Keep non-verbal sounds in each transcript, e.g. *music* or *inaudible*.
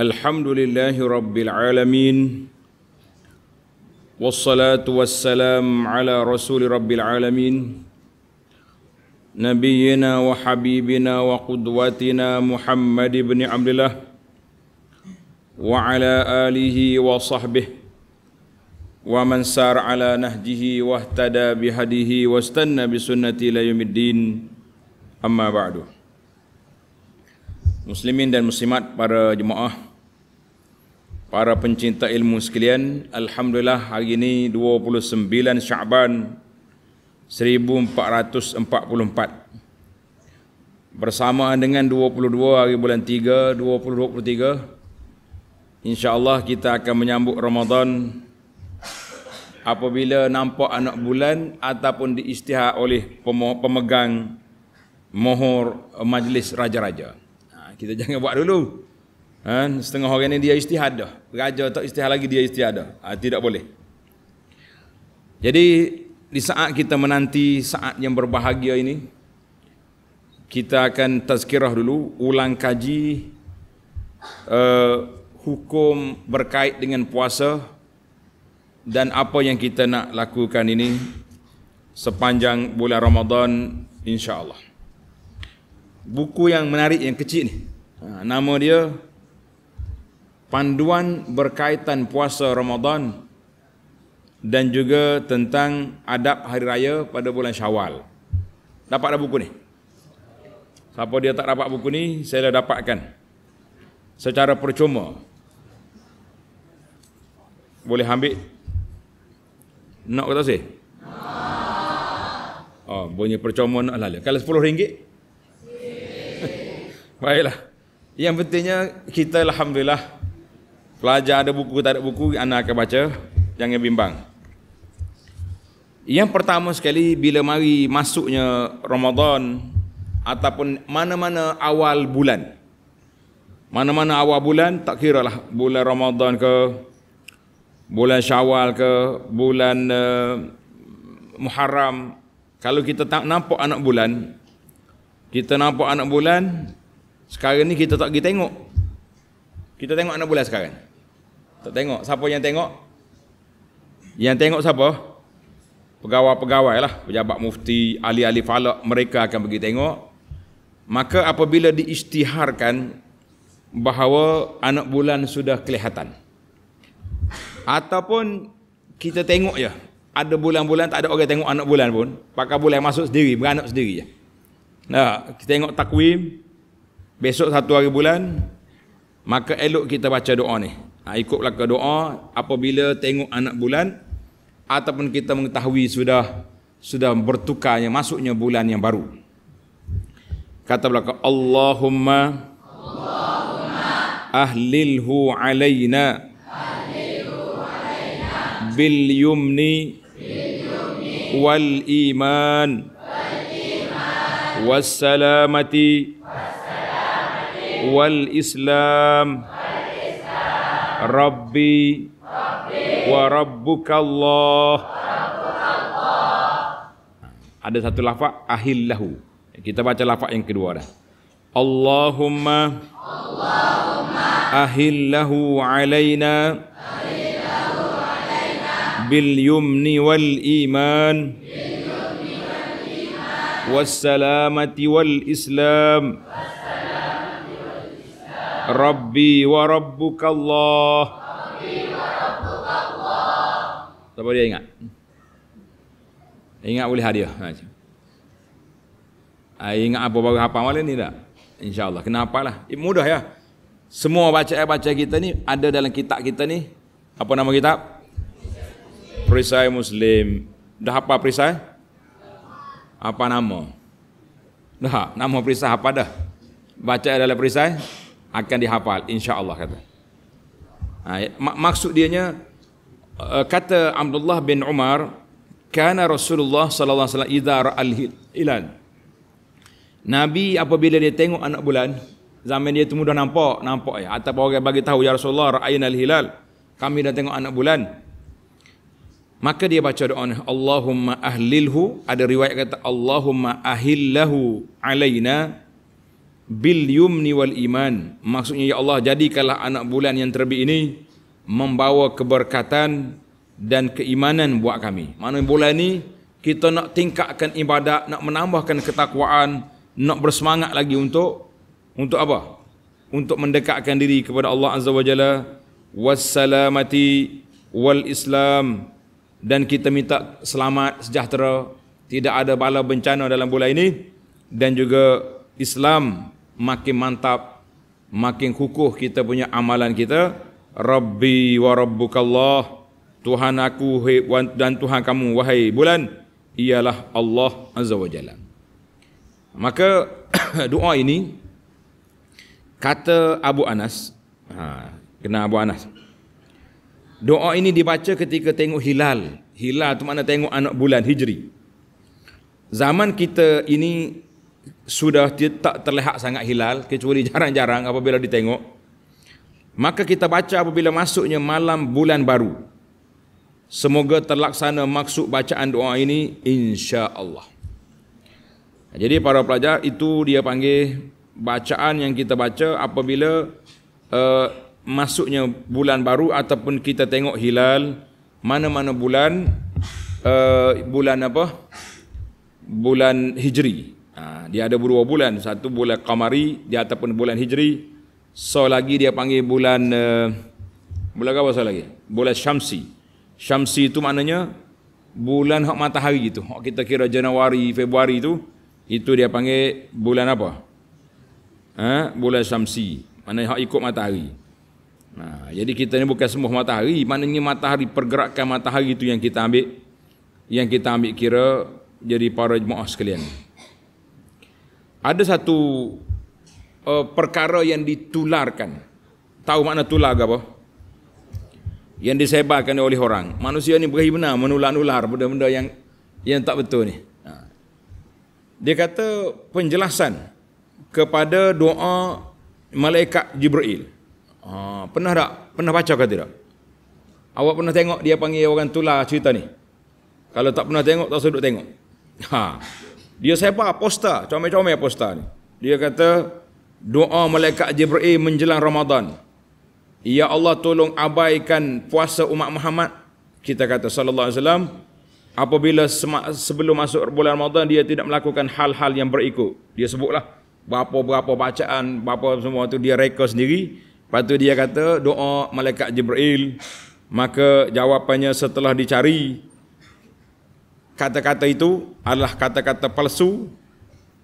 الحمد لله رب العالمين والصلاة والسلام على رسول رب العالمين نبينا وحبيبنا وقدوتنا محمد بن عبد الله وعلى آله وصحبه ومن سار على نهجه واهتدى بهديه واستنى بسنته إلى يوم الدين أما بعد مسلمين dan muslimat para jemaah Para pencinta ilmu sekalian, Alhamdulillah hari ini 29 Syaban 1444 Bersamaan dengan 22 hari bulan 3, 2023 InsyaAllah kita akan menyambut Ramadan Apabila nampak anak bulan ataupun diistihak oleh pemegang mohor majlis raja-raja ha, Kita jangan buat dulu Ha, setengah orang ni dia istihad dah. Raja tak istihad lagi dia istihad dah. Ha, tidak boleh. Jadi di saat kita menanti saat yang berbahagia ini kita akan tazkirah dulu ulang kaji uh, hukum berkait dengan puasa dan apa yang kita nak lakukan ini sepanjang bulan Ramadan insya-Allah. Buku yang menarik yang kecil ni. Ha, nama dia panduan berkaitan puasa Ramadan dan juga tentang adab hari raya pada bulan Syawal. Dapat dah buku ni? Siapa dia tak dapat buku ni, saya dah dapatkan. Secara percuma. Boleh ambil? Nak kata sih? Oh, ah. ah, bunyi percuma nak lalu. Kalau sepuluh ringgit? *laughs* Baiklah. Yang pentingnya kita Alhamdulillah pelajar ada buku tak ada buku anda akan baca jangan bimbang yang pertama sekali bila mari masuknya Ramadan ataupun mana-mana awal bulan mana-mana awal bulan tak kira lah bulan Ramadan ke bulan Syawal ke bulan uh, Muharram kalau kita tak nampak anak bulan kita nampak anak bulan sekarang ni kita tak pergi tengok kita tengok anak bulan sekarang tak tengok siapa yang tengok? Yang tengok siapa? Pegawai-pegawai lah, pejabat mufti, ahli-ahli falak, mereka akan pergi tengok. Maka apabila diisytiharkan bahawa anak bulan sudah kelihatan. Ataupun kita tengok je, ada bulan-bulan tak ada orang tengok anak bulan pun, pakar bulan masuk sendiri, beranak sendiri je. Nah, kita tengok takwim, besok satu hari bulan, maka elok kita baca doa ni. Ha, ikutlah ke doa apabila tengok anak bulan ataupun kita mengetahui sudah sudah bertukarnya masuknya bulan yang baru. Kata belaka Allahumma Allahumma ahlilhu alaina bil yumni wal iman wal salamati wal islam Rabbi wa rabbukallah. Ada satu lafaz ahillahu. Kita baca lafaz yang kedua dah. Allahumma ahillahu alayna ahillahu alaina bil yumni wal iman bil wal iman was wal islam Rabbi wa rabbukallah. Siapa dia ingat? Ingat boleh hadiah. Ha. ha ingat apa baru hafal malam ni dah, Insya-Allah. Kenapa lah? Eh, mudah ya. Semua baca-baca kita ni ada dalam kitab kita ni. Apa nama kitab? Perisai Muslim. Dah apa perisai? Apa nama? Dah, nama perisai apa dah? Baca dalam perisai? akan dihafal insyaallah kata ha, maksud dianya e, kata Abdullah bin Umar kana Rasulullah sallallahu alaihi wasallam idza al-hilal Nabi apabila dia tengok anak bulan zaman dia tu mudah nampak nampak ya atau orang bagi tahu ya Rasulullah ra'ayna al-hilal kami dah tengok anak bulan maka dia baca doa ni Allahumma ahlilhu ada riwayat kata Allahumma ahillahu alaina bil yumni wal iman maksudnya ya Allah jadikanlah anak bulan yang terbit ini membawa keberkatan dan keimanan buat kami mana bulan ini kita nak tingkatkan ibadat nak menambahkan ketakwaan nak bersemangat lagi untuk untuk apa untuk mendekatkan diri kepada Allah azza wajalla wassalamati wal islam dan kita minta selamat sejahtera tidak ada bala bencana dalam bulan ini dan juga Islam makin mantap makin kukuh kita punya amalan kita Rabbi wa Rabbukallah Tuhan aku dan Tuhan kamu wahai bulan ialah Allah Azza Wajalla. maka *coughs* doa ini kata Abu Anas ha, kena Abu Anas doa ini dibaca ketika tengok hilal hilal tu mana tengok anak bulan hijri zaman kita ini sudah tak terlihat sangat hilal kecuali *laughs* jarang-jarang apabila ditengok maka kita baca apabila masuknya malam bulan baru semoga terlaksana maksud bacaan doa ini insya-Allah jadi para pelajar itu dia panggil bacaan yang kita baca apabila uh, masuknya bulan baru ataupun kita tengok hilal mana-mana bulan uh, bulan apa bulan hijri Ha, dia ada berdua bulan satu bulan qamari dia ataupun bulan hijri so lagi dia panggil bulan uh, bulan apa so lagi bulan syamsi syamsi itu maknanya bulan hak matahari itu hak kita kira januari februari itu itu dia panggil bulan apa ha? bulan syamsi maknanya hak ikut matahari ha, jadi kita ni bukan semua matahari maknanya matahari pergerakan matahari itu yang kita ambil yang kita ambil kira jadi para jemaah sekalian ada satu uh, perkara yang ditularkan. Tahu makna tular ke apa? Yang disebarkan oleh orang. Manusia ni berani benar menular-nular benda-benda yang yang tak betul ni. Ha. Dia kata penjelasan kepada doa malaikat Jibril. Ha, pernah tak? Pernah baca ke tidak? Awak pernah tengok dia panggil orang tular cerita ni? Kalau tak pernah tengok, tak sedut tengok. Ha. Dia siapa? apostar, comel-comel apostar ni. Dia kata, doa malaikat Jibril menjelang Ramadan. Ya Allah tolong abaikan puasa umat Muhammad. Kita kata sallallahu alaihi wasallam apabila sebelum masuk bulan Ramadan dia tidak melakukan hal-hal yang berikut. Dia sebutlah berapa-berapa bacaan, berapa semua tu dia rekod sendiri. Lepas tu dia kata doa malaikat Jibril maka jawapannya setelah dicari kata-kata itu adalah kata-kata palsu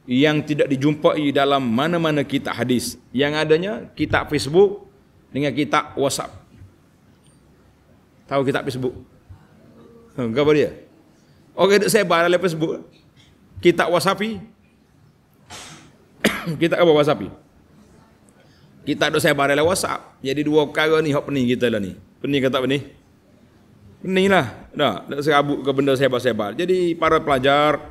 yang tidak dijumpai dalam mana-mana kitab hadis yang adanya kitab Facebook dengan kitab WhatsApp. Tahu kitab Facebook? Gambar ha, dia. Okey, saya sebar dalam Facebook. Kitab WhatsApp. *coughs* kitab apa WhatsApp? Kita dok sebar dalam WhatsApp. Jadi dua perkara ni hok pening kita lah ni. Pening kata pening? inilah dah serabut ke benda sebar-sebar. Jadi para pelajar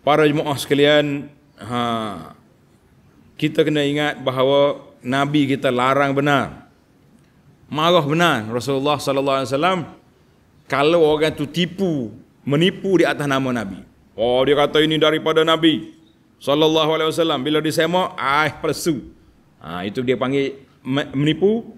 para jemaah sekalian ha kita kena ingat bahawa nabi kita larang benar. Marah benar Rasulullah sallallahu alaihi wasallam kalau orang tu tipu, menipu di atas nama nabi. Oh dia kata ini daripada nabi sallallahu alaihi wasallam bila disemak ai ah, palsu. Ha ah, itu dia panggil menipu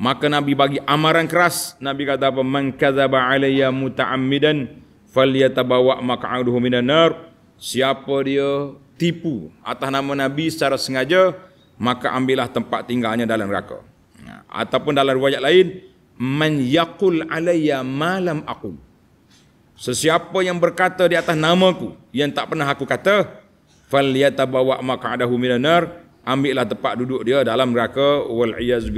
Maka Nabi bagi amaran keras. Nabi kata apa? Man kadzaba alayya muta'ammidan falyatabawa maq'aduhu minan nar. Siapa dia tipu atas nama Nabi secara sengaja, maka ambillah tempat tinggalnya dalam neraka. Ha. Ataupun dalam riwayat lain, man yaqul alayya ma lam aqul. Sesiapa yang berkata di atas namaku yang tak pernah aku kata, falyatabawa maq'aduhu minan nar, ambillah tempat duduk dia dalam neraka wal iyaz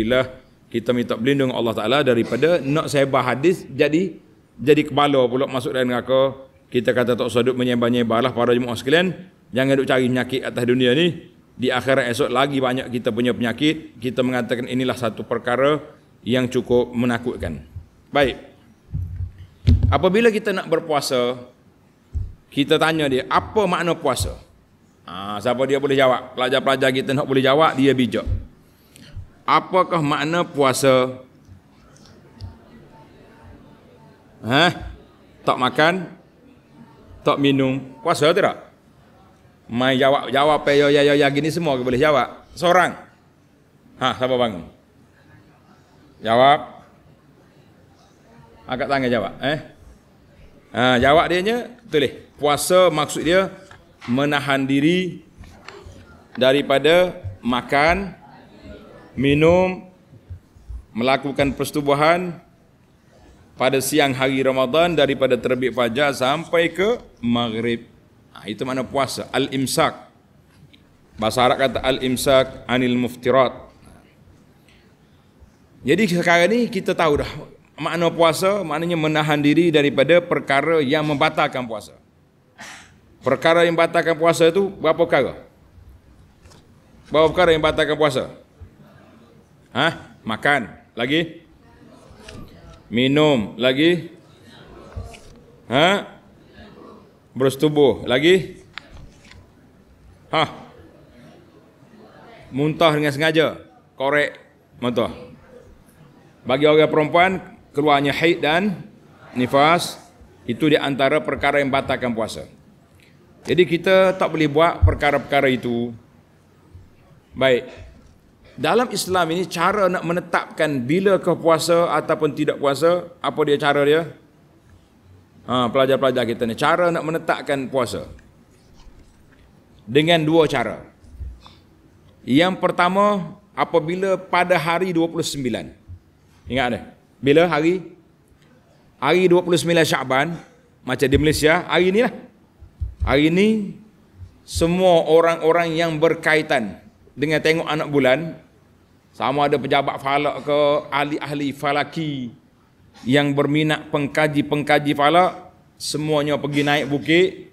kita minta berlindung Allah Taala daripada nak sebar hadis jadi jadi kepala pula masuk dalam neraka. Kita kata tak sedut menyembah lah para jemaah sekalian. Jangan duk cari penyakit atas dunia ni. Di akhirat esok lagi banyak kita punya penyakit. Kita mengatakan inilah satu perkara yang cukup menakutkan. Baik. Apabila kita nak berpuasa, kita tanya dia, apa makna puasa? Ha, siapa dia boleh jawab? Pelajar-pelajar kita nak boleh jawab, dia bijak apakah makna puasa? Hah? Tak makan, tak minum, puasa tidak? Mai jawab jawab payo ya, ya ya ya gini semua boleh jawab. Seorang. Ha, siapa bangun? Jawab. Angkat tangan jawab, eh. Ha, jawab dia nya tulis. Puasa maksud dia menahan diri daripada makan, minum melakukan persetubuhan pada siang hari Ramadan daripada terbit fajar sampai ke maghrib. Nah, ha, itu mana puasa al-imsak. Bahasa Arab kata al-imsak anil muftirat. Jadi sekarang ni kita tahu dah makna puasa maknanya menahan diri daripada perkara yang membatalkan puasa. Perkara yang membatalkan puasa itu berapa perkara? Berapa perkara yang membatalkan puasa? Ha? Makan. Lagi? Minum. Lagi? Ha? Berus tubuh. Lagi? Ha? Muntah dengan sengaja. Korek. Muntah. Bagi orang perempuan, keluarnya haid dan nifas. Itu di antara perkara yang batalkan puasa. Jadi kita tak boleh buat perkara-perkara itu. Baik. Baik. Dalam Islam ini cara nak menetapkan bila ke puasa ataupun tidak puasa, apa dia cara dia? Ha, pelajar-pelajar kita ni cara nak menetapkan puasa. Dengan dua cara. Yang pertama apabila pada hari 29. Ingat ni. Bila hari? Hari 29 Syaban macam di Malaysia hari inilah. Hari ini semua orang-orang yang berkaitan dengan tengok anak bulan sama ada pejabat falak ke ahli-ahli falaki yang berminat pengkaji-pengkaji falak semuanya pergi naik bukit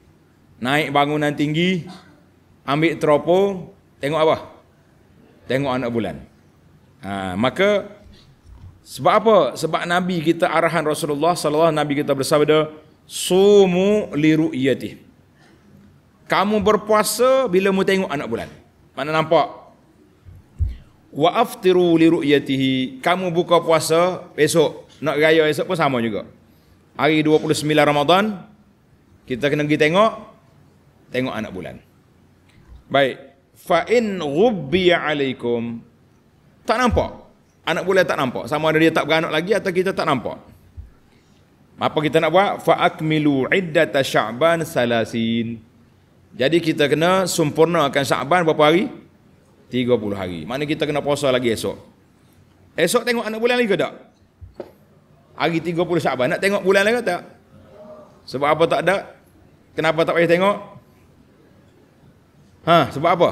naik bangunan tinggi ambil teropong tengok apa tengok anak bulan ha, maka sebab apa sebab nabi kita arahan Rasulullah SAW, nabi kita bersabda sumu liruyati kamu berpuasa bila mu tengok anak bulan mana nampak? Wa aftiru li ru'yatihi. Kamu buka puasa besok. Nak raya esok pun sama juga. Hari 29 Ramadan kita kena pergi tengok tengok anak bulan. Baik. Fa in ghubbi alaikum. Tak nampak. Anak bulan tak nampak. Sama ada dia tak beranak lagi atau kita tak nampak. Apa kita nak buat? Fa akmilu iddata Sya'ban 30. Jadi kita kena sempurna akan Syaban berapa hari? 30 hari. Mana kita kena puasa lagi esok? Esok tengok anak bulan lagi ke tak? Hari 30 Syaban nak tengok bulan lagi ke tak? Sebab apa tak ada? Kenapa tak payah tengok? Ha, sebab apa?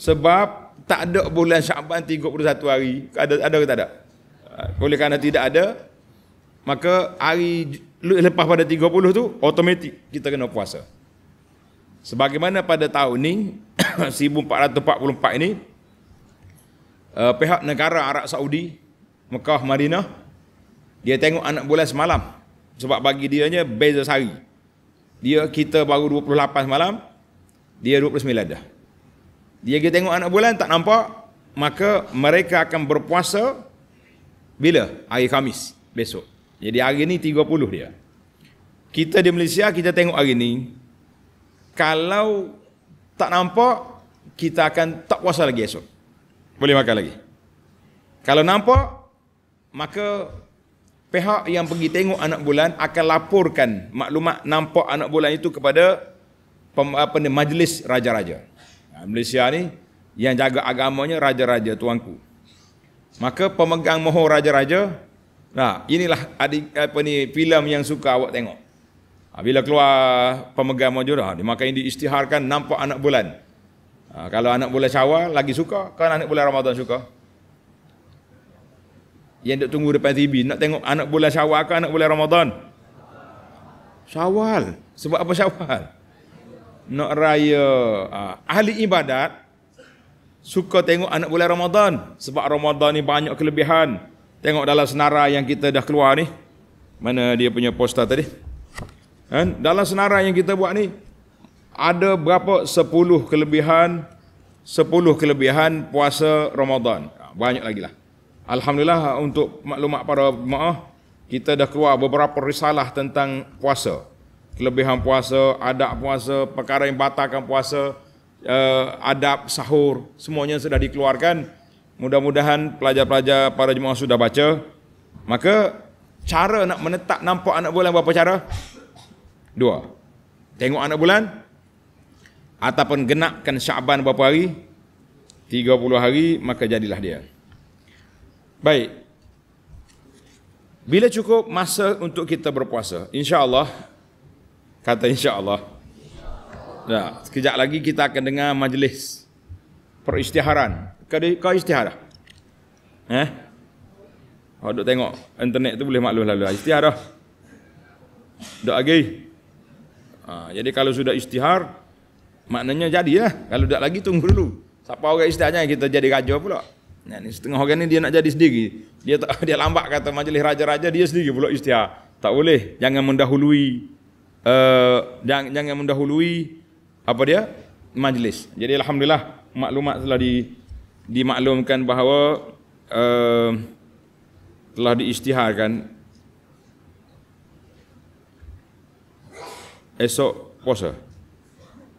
Sebab tak ada bulan Syaban 31 hari. Ada ada ke tak ada? Oleh kerana tidak ada, maka hari lepas pada 30 tu automatik kita kena puasa sebagaimana pada tahun *coughs* ini 1444 ini uh, eh, pihak negara Arab Saudi Mekah Madinah dia tengok anak bulan semalam sebab bagi dia nya beza sehari dia kita baru 28 malam dia 29 dah dia pergi tengok anak bulan tak nampak maka mereka akan berpuasa bila hari Khamis besok jadi hari ini 30 dia kita di Malaysia kita tengok hari ini kalau tak nampak kita akan tak puasa lagi esok boleh makan lagi kalau nampak maka pihak yang pergi tengok anak bulan akan laporkan maklumat nampak anak bulan itu kepada apa ni majlis raja-raja ha, Malaysia ni yang jaga agamanya raja-raja tuanku maka pemegang mohon raja-raja nah inilah adik, apa ni filem yang suka awak tengok Ha, bila keluar pemegang majurah, dia makan diistiharkan nampak anak bulan. Ha, kalau anak bulan syawal, lagi suka. Kan anak bulan Ramadan suka. Yang duk tunggu depan TV, nak tengok anak bulan syawal ke anak bulan Ramadan? Syawal. Sebab apa syawal? Nak raya. Ha, ahli ibadat, suka tengok anak bulan Ramadan. Sebab Ramadan ni banyak kelebihan. Tengok dalam senara yang kita dah keluar ni. Mana dia punya poster Tadi. Kan? Dalam senarai yang kita buat ni, ada berapa? Sepuluh kelebihan, sepuluh kelebihan puasa Ramadan. Ha, banyak lagi lah. Alhamdulillah untuk maklumat para maaf, kita dah keluar beberapa risalah tentang puasa. Kelebihan puasa, adab puasa, perkara yang batalkan puasa, uh, adab sahur, semuanya sudah dikeluarkan. Mudah-mudahan pelajar-pelajar para jemaah sudah baca. Maka cara nak menetap nampak anak bulan berapa cara? Dua. Tengok anak bulan ataupun genapkan Syaban berapa hari? tiga puluh hari maka jadilah dia. Baik. Bila cukup masa untuk kita berpuasa? Insya-Allah kata insya-Allah. Ya, sekejap lagi kita akan dengar majlis peristiharan. Kau istihara, Eh? Kau duk tengok internet tu boleh maklum lalu. istihara, Duk lagi. Okay. Ha, jadi kalau sudah istihar, maknanya jadi ya. Kalau tidak lagi, tunggu dulu. Siapa orang istiharnya kita jadi raja pula. Nah, ini setengah orang ini dia nak jadi sendiri. Dia tak, *laughs* dia lambat kata majlis raja-raja, dia sendiri pula istihar. Tak boleh. Jangan mendahului. Uh, eh, jangan, jangan mendahului. Apa dia? Majlis. Jadi Alhamdulillah, maklumat telah di, dimaklumkan bahawa uh, telah diistiharkan esok puasa?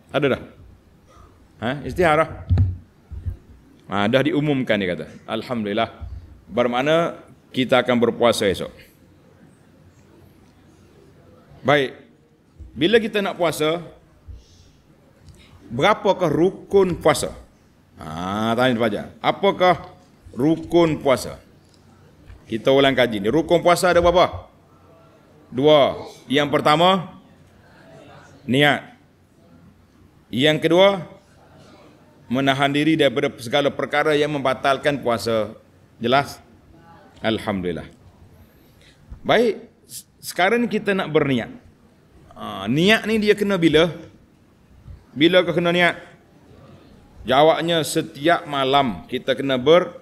Ada dah? Ha? Istiharah? Ha, dah diumumkan dia kata. Alhamdulillah. Bermakna kita akan berpuasa esok. Baik. Bila kita nak puasa, berapakah rukun puasa? Ha, tanya tu Apakah rukun puasa? Kita ulang kaji ni. Rukun puasa ada berapa? Dua. Yang pertama, niat yang kedua menahan diri daripada segala perkara yang membatalkan puasa jelas alhamdulillah baik sekarang kita nak berniat ha, niat ni dia kena bila bila kau kena niat jawabnya setiap malam kita kena ber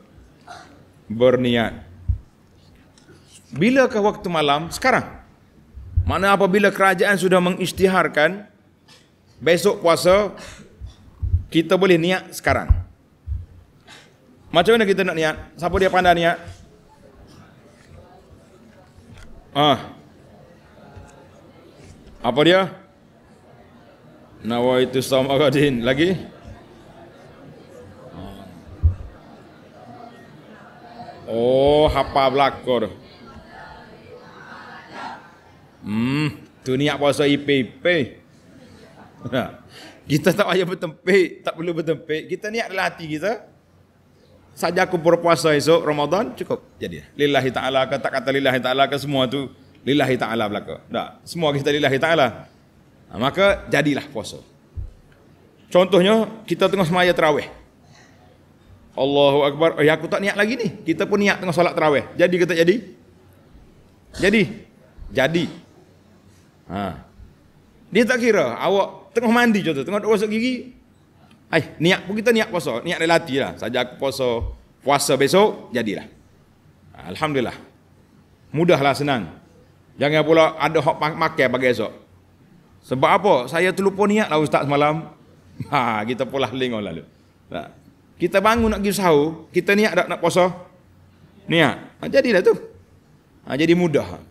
berniat bila ke waktu malam sekarang mana apabila kerajaan sudah mengisytiharkan besok puasa kita boleh niat sekarang. Macam mana kita nak niat? Siapa dia pandai niat? Ah. Apa dia? Nawaitu samaradin lagi. Oh, hafal belakang. Hmm, tu niat puasa IPP. Ha. kita tak payah bertempik, tak perlu bertempik. Kita niat dalam hati kita. Saja aku berpuasa esok Ramadan cukup. Jadi lillahi taala kata kata lillahi taala ke semua tu lillahi taala belaka. Tak, semua kita lillahi taala. Ha, maka jadilah puasa. Contohnya kita tengah semaya tarawih. Allahu akbar. Eh aku tak niat lagi ni. Kita pun niat tengah solat tarawih. Jadi ke tak jadi? Jadi. Jadi. Ha. Dia tak kira awak tengah mandi contoh, tengah duduk gosok gigi. Hai, niat pun kita niat puasa, niat relati lah. Saja aku puasa, puasa besok jadilah. Ha, Alhamdulillah. Mudahlah senang. Jangan pula ada hak makan bagi esok. Sebab apa? Saya terlupa niat lah ustaz semalam. *laughs* Ha, kita pula lingo lalu. Tak. Kita bangun nak pergi sahur, kita niat tak nak puasa? Niat. Ha, jadilah tu. Ha, jadi mudah.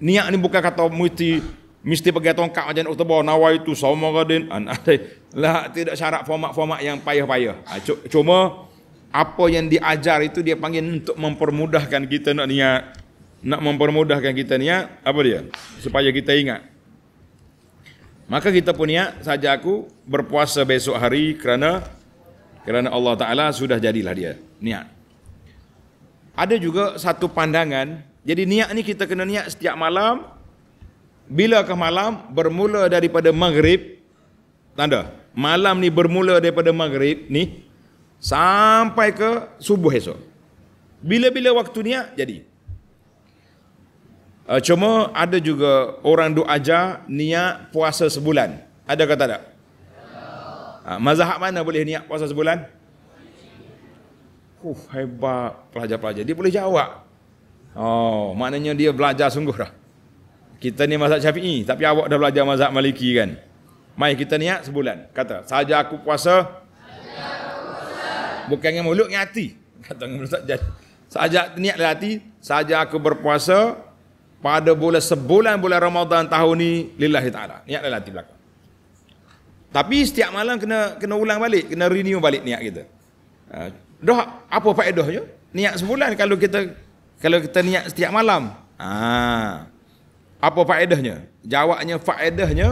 Niat ni bukan kata mesti mesti pakai tongkat macam ah, nak tebal nawai itu sama gadin an lah tidak syarat format-format yang payah-payah ah, cuma apa yang diajar itu dia panggil untuk mempermudahkan kita nak niat nak mempermudahkan kita niat apa dia supaya kita ingat maka kita pun niat saja aku berpuasa besok hari kerana kerana Allah taala sudah jadilah dia niat ada juga satu pandangan jadi niat ni kita kena niat setiap malam bila ke malam bermula daripada maghrib tanda malam ni bermula daripada maghrib ni sampai ke subuh esok bila-bila waktu niat jadi uh, cuma ada juga orang duk ajar niat puasa sebulan ada kata tak uh, mazhab mana boleh niat puasa sebulan uh, hebat pelajar-pelajar dia boleh jawab oh maknanya dia belajar sungguh dah kita ni mazhab syafi'i tapi awak dah belajar mazhab maliki kan mai kita niat sebulan kata saja aku puasa bukan dengan mulut dengan hati *laughs* kata dengan mulut saja niat dengan hati saja aku berpuasa pada bulan sebulan bulan Ramadan tahun ni lillahi taala niat dengan hati belakang tapi setiap malam kena kena ulang balik kena renew balik niat kita ha, dah apa faedahnya niat sebulan kalau kita kalau kita niat setiap malam ah ha. Apa faedahnya? Jawabnya faedahnya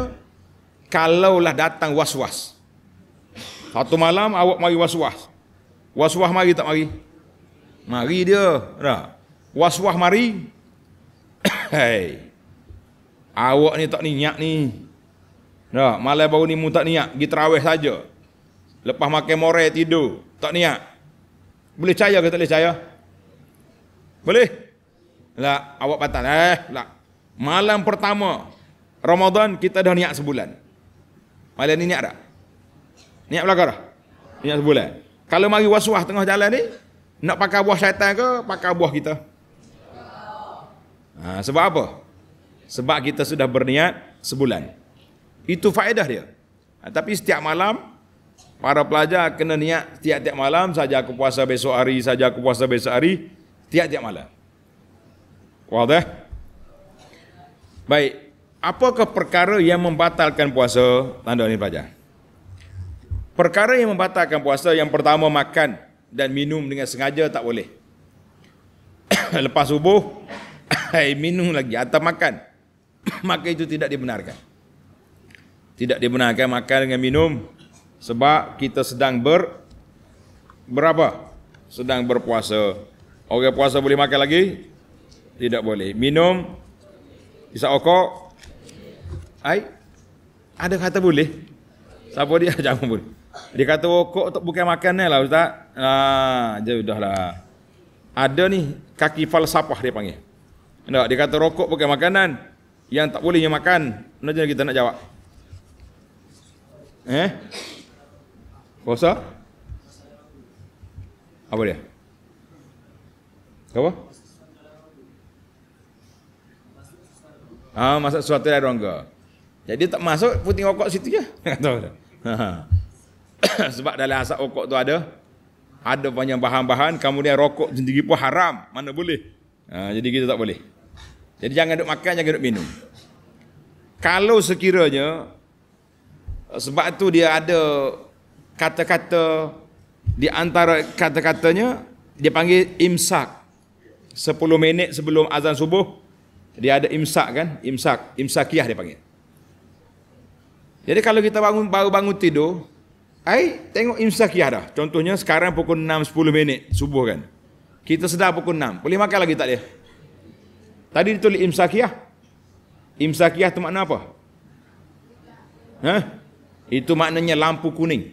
kalaulah datang was-was. Satu malam awak mari was-was. Was-was mari tak mari? Mari dia. Dah. Was-was mari. *coughs* Hei. Awak ni tak niat ni. Dah, malam baru ni mu tak niat, pergi terawih saja. Lepas makan moreh tidur, tak niat. Boleh caya ke tak boleh caya, Boleh? Lah, awak patah. Eh, lah malam pertama Ramadan kita dah niat sebulan. Malam ni niat tak? Niat belaka dah. Niat sebulan. Kalau mari waswas tengah jalan ni, nak pakai buah syaitan ke pakai buah kita? Ha, sebab apa? Sebab kita sudah berniat sebulan. Itu faedah dia. Ha, tapi setiap malam para pelajar kena niat setiap-tiap malam saja aku puasa besok hari, saja aku puasa besok hari, Tiap tiap malam. Wadah? Well, Baik, apakah perkara yang membatalkan puasa? Tanda ini pelajar. Perkara yang membatalkan puasa yang pertama makan dan minum dengan sengaja tak boleh. *coughs* Lepas subuh *coughs* minum lagi atau makan. *coughs* Maka itu tidak dibenarkan. Tidak dibenarkan makan dengan minum sebab kita sedang ber berapa? Sedang berpuasa. Orang puasa boleh makan lagi? Tidak boleh. Minum Isak okok. Ai. Ada kata boleh. Siapa dia ajak *laughs* boleh. Dia kata okok tak bukan makanan lah ustaz. Ha, ah, dah lah. Ada ni kaki falsafah dia panggil. Nak, dia kata rokok bukan makanan. Yang tak bolehnya makan. Macam kita nak jawab? Eh? Puasa? Apa dia? Apa? Ha, masuk suatu air lah rongga. Jadi tak masuk puting rokok situ je. Kata *laughs* ha. ha. *coughs* Sebab dalam asap rokok tu ada ada banyak bahan-bahan kemudian rokok sendiri pun haram. Mana boleh? Ha, jadi kita tak boleh. Jadi jangan duduk makan, jangan duduk minum. Kalau sekiranya sebab tu dia ada kata-kata di antara kata-katanya dia panggil imsak 10 minit sebelum azan subuh dia ada imsak kan? Imsak, imsakiyah dia panggil. Jadi kalau kita bangun baru bangun tidur, ai tengok imsakiyah dah. Contohnya sekarang pukul 6.10 minit subuh kan. Kita sedar pukul 6. Boleh makan lagi tak dia? Tadi ditulis imsakiyah. Imsakiyah tu makna apa? Ha? Itu maknanya lampu kuning.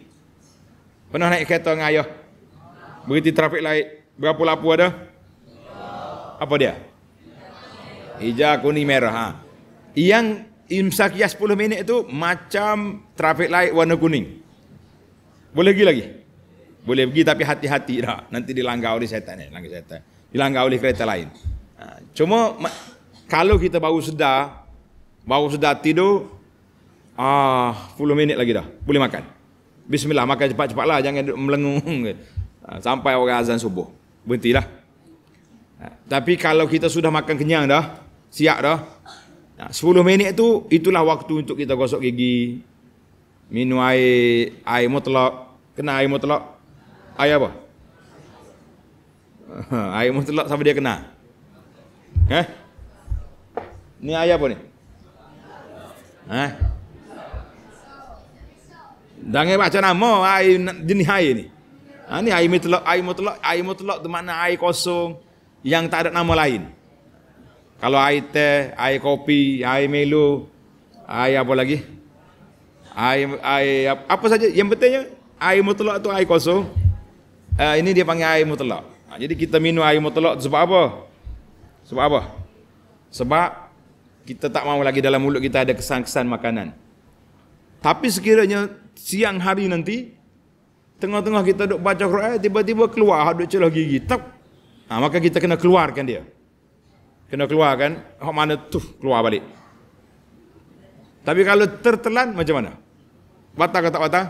Pernah naik kereta dengan ayah? Berhenti trafik light. Berapa lampu ada? Apa dia? hijau kuning merah ha. yang imsak ya 10 minit itu macam traffic light warna kuning boleh pergi lagi boleh pergi tapi hati-hati dah nanti dilanggar oleh syaitan ni langgar syaitan dilanggar oleh kereta lain ha. cuma kalau kita baru sedar baru sedar tidur ah 10 minit lagi dah boleh makan bismillah makan cepat-cepatlah jangan melengung ha, sampai orang azan subuh berhentilah ha, tapi kalau kita sudah makan kenyang dah Siap dah. Nah, 10 minit tu itulah waktu untuk kita gosok gigi. Minum air air mutlak. Kena air mutlak. Air apa? *laughs* air mutlak sampai dia kena. Eh? Ni air apa ni? Eh? Dangai baca nama air jenis air ni. Ha, ni air mutlak, air mutlak, air mutlak tu makna air kosong yang tak ada nama lain. Kalau air teh, air kopi, air Milo, air apa lagi? Air, air apa saja? Yang pentingnya air mutlak itu air kosong. Uh, ini dia panggil air mutlak. Ha, jadi kita minum air mutlak sebab apa? Sebab apa? Sebab kita tak mahu lagi dalam mulut kita ada kesan-kesan makanan. Tapi sekiranya siang hari nanti, tengah-tengah kita duduk baca Quran, tiba-tiba keluar, duduk celah gigi, Tak. Ha, maka kita kena keluarkan dia kena keluar kan hok mana tu keluar balik tapi kalau tertelan macam mana batal ke tak batal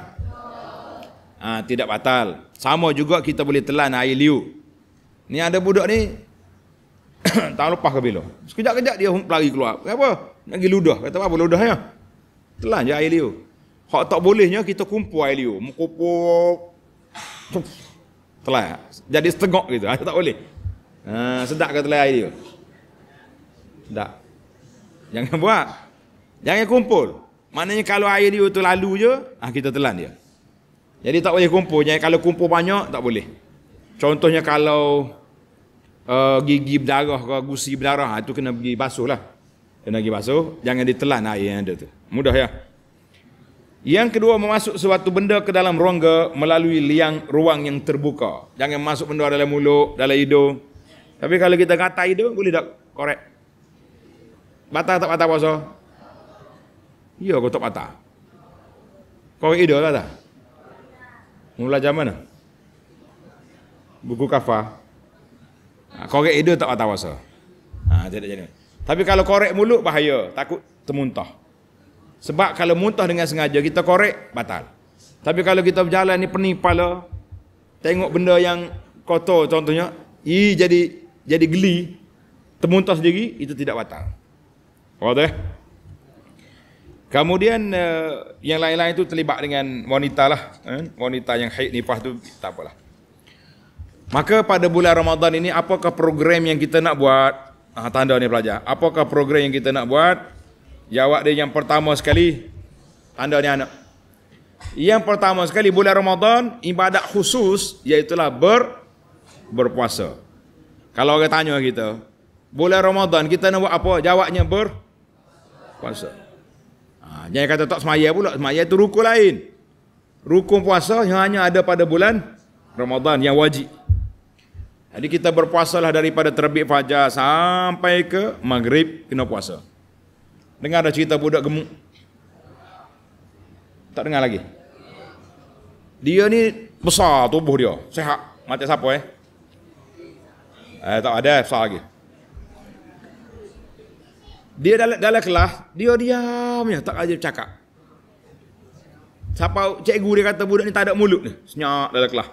ha, tidak batal sama juga kita boleh telan air liu ni ada budak ni *coughs* tak lepas ke bila sekejap-kejap dia lari keluar kenapa nak pergi ludah kata apa ludahnya telan je air liu hok tak bolehnya kita kumpul air liu mengkumpul telan jadi setengok gitu *laughs* ha, tak boleh ha, sedap ke telan air liu tak. Jangan buat. Jangan kumpul. Maknanya kalau air dia tu lalu je, ah kita telan dia. Jadi tak boleh kumpul. Jadi kalau kumpul banyak, tak boleh. Contohnya kalau uh, gigi berdarah ke gusi berdarah, itu ah, kena pergi basuh lah. Kena pergi basuh, jangan ditelan air yang ada tu. Mudah ya. Yang kedua, memasuk suatu benda ke dalam rongga melalui liang ruang yang terbuka. Jangan masuk benda dalam mulut, dalam hidung. Tapi kalau kita kata hidung, boleh tak korek? Batal tak batal puasa? Ya, kau tak batal. Kau ada lah tak? Mula jam mana? Buku kafah. Ha, korek hidup tak batal puasa. Ha, Jadi jadi. Tapi kalau korek mulut bahaya, takut termuntah. Sebab kalau muntah dengan sengaja, kita korek, batal. Tapi kalau kita berjalan ni pening kepala, tengok benda yang kotor contohnya, i jadi jadi geli, termuntah sendiri, itu tidak batal. Kata Kemudian uh, yang lain-lain itu terlibat dengan wanita lah. Eh? Wanita yang haid nipah tu tak apalah. Maka pada bulan Ramadan ini apakah program yang kita nak buat? Ah, tanda ni pelajar. Apakah program yang kita nak buat? Jawab dia yang pertama sekali. Tanda ni anak. Yang pertama sekali bulan Ramadan ibadat khusus iaitulah ber berpuasa. Kalau orang tanya kita, bulan Ramadan kita nak buat apa? Jawabnya ber puasa. Ha, jangan kata tak semaya pula. Semaya itu rukun lain. Rukun puasa yang hanya ada pada bulan Ramadan yang wajib. Jadi kita berpuasalah daripada terbit fajar sampai ke maghrib kena puasa. Dengar ada cerita budak gemuk? Tak dengar lagi? Dia ni besar tubuh dia. Sehat. Mati siapa eh? Eh tak ada eh, besar lagi. Dia dalam dalam kelas, dia diam je, tak ajar cakap. Siapa cikgu dia kata budak ni tak ada mulut ni, senyap dalam kelas.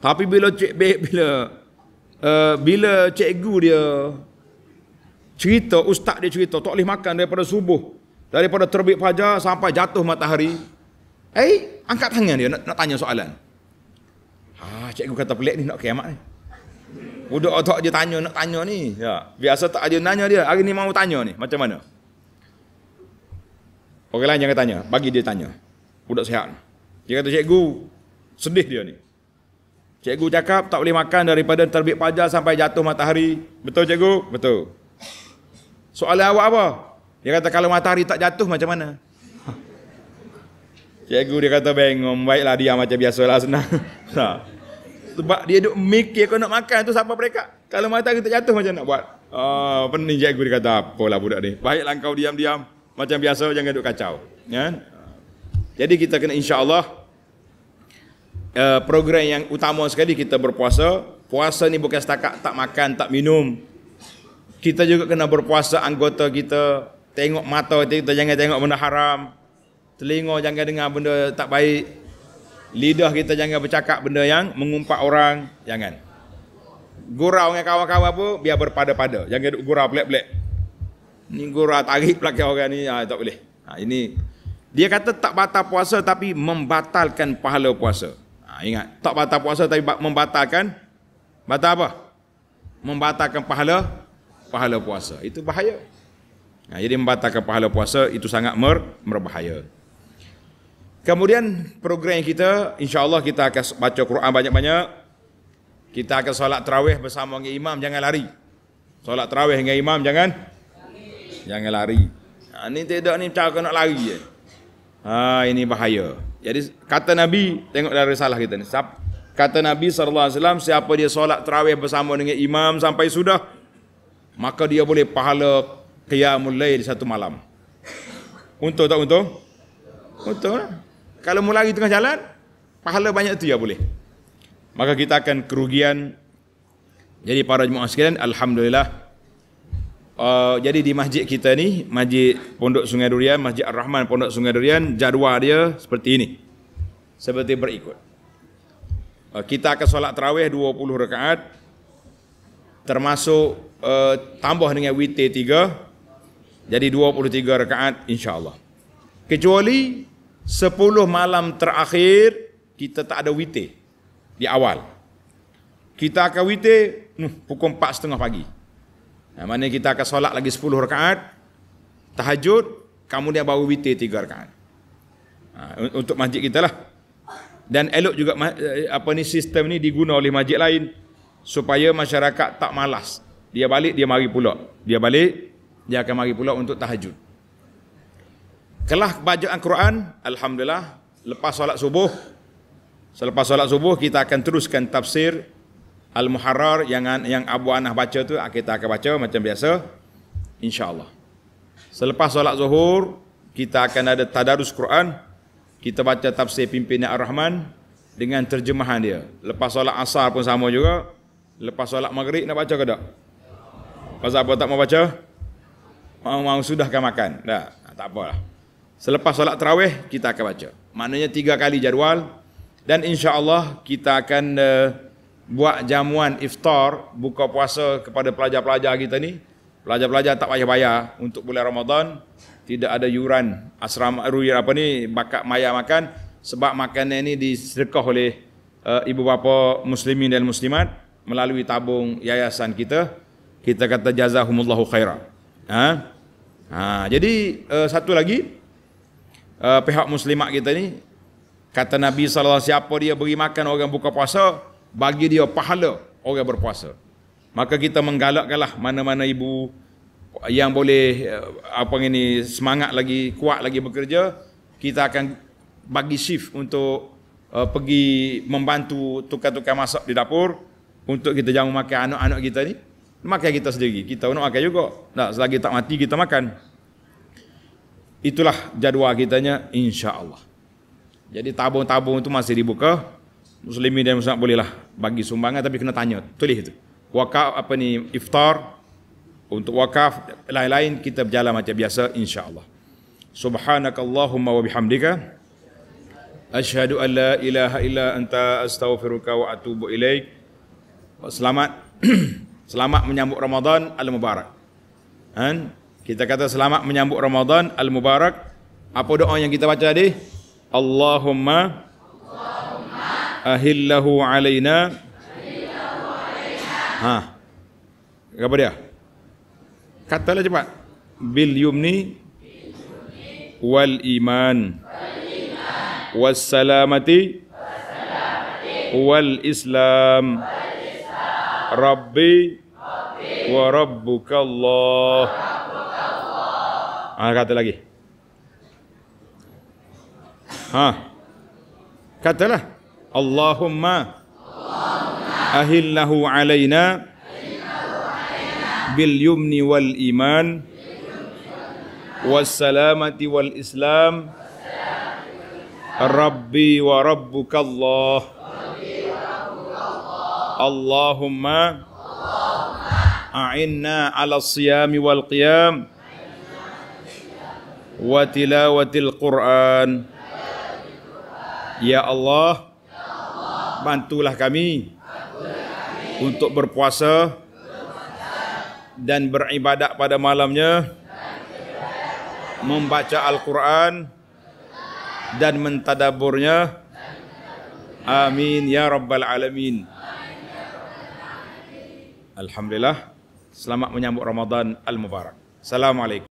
Tapi bila cik bila uh, bila cikgu dia cerita, ustaz dia cerita, tak boleh makan daripada subuh, daripada terbit fajar sampai jatuh matahari. Eh, angkat tangan dia nak, nak tanya soalan. Ha, cikgu kata pelik ni nak kiamat ni. Budak tak dia tanya nak tanya ni. Ya. Biasa tak dia nanya dia. Hari ni mau tanya ni. Macam mana? Orang lain jangan tanya. Bagi dia tanya. Budak sihat. Dia kata cikgu. Sedih dia ni. Cikgu cakap tak boleh makan daripada terbit pajar sampai jatuh matahari. Betul cikgu? Betul. Soalan awak apa? Dia kata kalau matahari tak jatuh macam mana? *laughs* Cikgu dia kata bengong. Baiklah dia macam biasa lah senang. *laughs* Ha sebab dia duk mikir kau nak makan tu sampai mereka. Kalau mata kita jatuh macam nak buat. Ah, uh, pening jago dia kata apalah lah budak ni. Baiklah kau diam-diam macam biasa jangan duk kacau. Ya. Jadi kita kena insya-Allah uh, program yang utama sekali kita berpuasa. Puasa ni bukan setakat tak makan, tak minum. Kita juga kena berpuasa anggota kita. Tengok mata kita jangan tengok benda haram. Telinga jangan dengar benda tak baik. Lidah kita jangan bercakap benda yang mengumpat orang, jangan. Gurau dengan kawan-kawan pun biar berpada-pada. Jangan duk gurau pelik-pelik. Ini gurau tarik belakang orang ni, ha, tak boleh. Ha, ini dia kata tak batal puasa tapi membatalkan pahala puasa. Ha, ingat, tak batal puasa tapi membatalkan batal apa? Membatalkan pahala pahala puasa. Itu bahaya. Ha, jadi membatalkan pahala puasa itu sangat mer, merbahaya. Kemudian program kita insya-Allah kita akan baca Quran banyak-banyak. Kita akan solat tarawih bersama dengan imam jangan lari. Solat tarawih dengan imam jangan lari. Jangan lari. Ha ni tidak ni cara nak lari je. Ha ini bahaya. Jadi kata Nabi tengok dari salah kita ni. Kata Nabi saw. siapa dia solat tarawih bersama dengan imam sampai sudah maka dia boleh pahala qiyamul lail satu malam. Untuk tak untuk? Untuk lah kalau mau lari tengah jalan, pahala banyak tu ya boleh. Maka kita akan kerugian. Jadi para jemaah sekalian, Alhamdulillah. Uh, jadi di masjid kita ni, masjid Pondok Sungai Durian, masjid Ar-Rahman Pondok Sungai Durian, jadual dia seperti ini. Seperti berikut. Uh, kita akan solat terawih 20 rekaat. Termasuk uh, tambah dengan witir 3. Jadi 23 insya Allah. Kecuali Sepuluh malam terakhir kita tak ada wite di awal. Kita akan witir pukul empat setengah pagi. Nah, maknanya kita akan solat lagi sepuluh rakaat tahajud, kamu dia bawa wite tiga rakaat. Ha, untuk masjid kita lah. Dan elok juga eh, apa ni sistem ni diguna oleh masjid lain supaya masyarakat tak malas. Dia balik dia mari pula. Dia balik dia akan mari pula untuk tahajud. Kelah baca al Quran, alhamdulillah lepas solat subuh. Selepas solat subuh kita akan teruskan tafsir Al-Muharrar yang yang Abu Anah baca tu ah, kita akan baca macam biasa insya-Allah. Selepas solat zuhur kita akan ada tadarus Quran. Kita baca tafsir pimpinan Ar-Rahman dengan terjemahan dia. Lepas solat asar pun sama juga. Lepas solat maghrib nak baca ke tak? Pasal apa tak mau baca? Mau mau sudahkan makan. Dah, tak apalah. Selepas solat terawih kita akan baca. Maknanya tiga kali jadual dan insya Allah kita akan uh, buat jamuan iftar buka puasa kepada pelajar-pelajar kita ni. Pelajar-pelajar tak payah bayar untuk bulan Ramadan. Tidak ada yuran asrama eh, ruir apa ni bakat maya makan sebab makanan ini disedekah oleh uh, ibu bapa muslimin dan muslimat melalui tabung yayasan kita. Kita kata jazakumullahu khairan. Ha? Ha, jadi uh, satu lagi, uh, pihak muslimat kita ni kata Nabi SAW siapa dia beri makan orang buka puasa bagi dia pahala orang berpuasa maka kita menggalakkanlah mana-mana ibu yang boleh eh, apa ini semangat lagi kuat lagi bekerja kita akan bagi shift untuk uh, pergi membantu tukar-tukar masak di dapur untuk kita jangan makan anak-anak kita ni makan kita sendiri kita nak makan juga tak selagi tak mati kita makan itulah jadual kitanya insya Allah. jadi tabung-tabung itu masih dibuka muslimin dan muslimat bolehlah bagi sumbangan tapi kena tanya tulis itu wakaf apa ni iftar untuk wakaf lain-lain kita berjalan macam biasa insya insyaallah subhanakallahumma wa bihamdika Ashhadu an ilaha illa anta astaghfiruka wa atubu ilaik. Selamat *clears throat* selamat menyambut Ramadan al-mubarak. Kan? Kita kata selamat menyambut Ramadan Al-Mubarak. Apa doa yang kita baca tadi? Allahumma Allahumma ahillahu alaina ahillahu alaina. Ha. Apa dia? Katalah cepat. Bil yumni wal iman wal salamati wal islam rabbi wa rabbuka allah Rabbi angkat ah, lagi. Ha. Katalah Allahumma ahillahu alaina bil yumni wal iman wassalamati wal islam rabbi wa rabbuka Allah Allahumma a'inna ala siyami wal qiyam Allahumma wa tilawatil Quran. Ya Allah, bantulah kami untuk berpuasa dan beribadat pada malamnya membaca Al-Quran dan mentadaburnya. Amin ya rabbal alamin. Alhamdulillah. Selamat menyambut Ramadan Al-Mubarak. Assalamualaikum.